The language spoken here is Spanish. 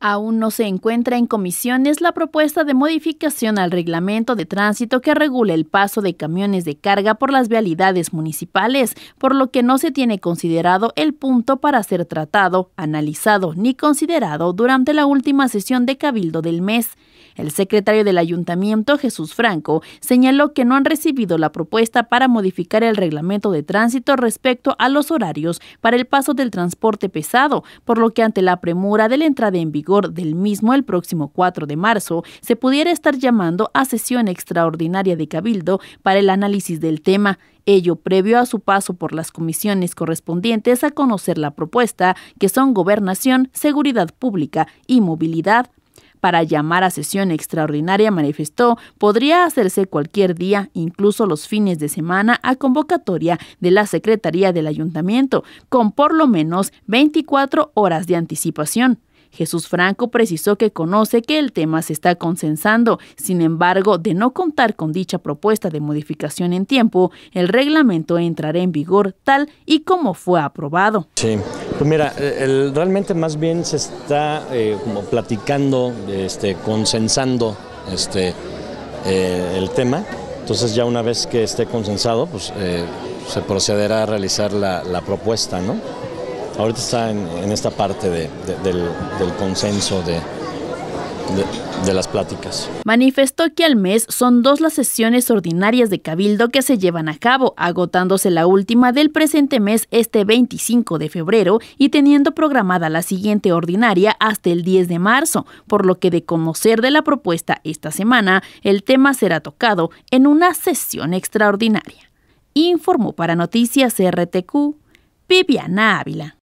Aún no se encuentra en comisiones la propuesta de modificación al reglamento de tránsito que regula el paso de camiones de carga por las vialidades municipales, por lo que no se tiene considerado el punto para ser tratado, analizado ni considerado durante la última sesión de Cabildo del mes. El secretario del ayuntamiento, Jesús Franco, señaló que no han recibido la propuesta para modificar el reglamento de tránsito respecto a los horarios para el paso del transporte pesado, por lo que ante la premura de la entrada en vigor del mismo el próximo 4 de marzo, se pudiera estar llamando a sesión extraordinaria de Cabildo para el análisis del tema, ello previo a su paso por las comisiones correspondientes a conocer la propuesta, que son Gobernación, Seguridad Pública y Movilidad, para llamar a sesión extraordinaria, manifestó, podría hacerse cualquier día, incluso los fines de semana, a convocatoria de la Secretaría del Ayuntamiento, con por lo menos 24 horas de anticipación. Jesús Franco precisó que conoce que el tema se está consensando, sin embargo, de no contar con dicha propuesta de modificación en tiempo, el reglamento entrará en vigor tal y como fue aprobado. Sí, pues mira, realmente más bien se está eh, platicando, este, consensando este, eh, el tema, entonces ya una vez que esté consensado, pues eh, se procederá a realizar la propuesta, ¿no? ahorita está en, esta parte del, consenso de, de las pláticas. Manifestó que al mes son dos las sesiones ordinarias de Cabildo que se llevan a cabo, agotándose la última del presente mes este 25 de febrero y teniendo programada la siguiente ordinaria hasta el 10 de marzo, por lo que de conocer de la propuesta esta semana, el tema será tocado en una sesión extraordinaria. Informó para Noticias RTQ Viviana Ávila.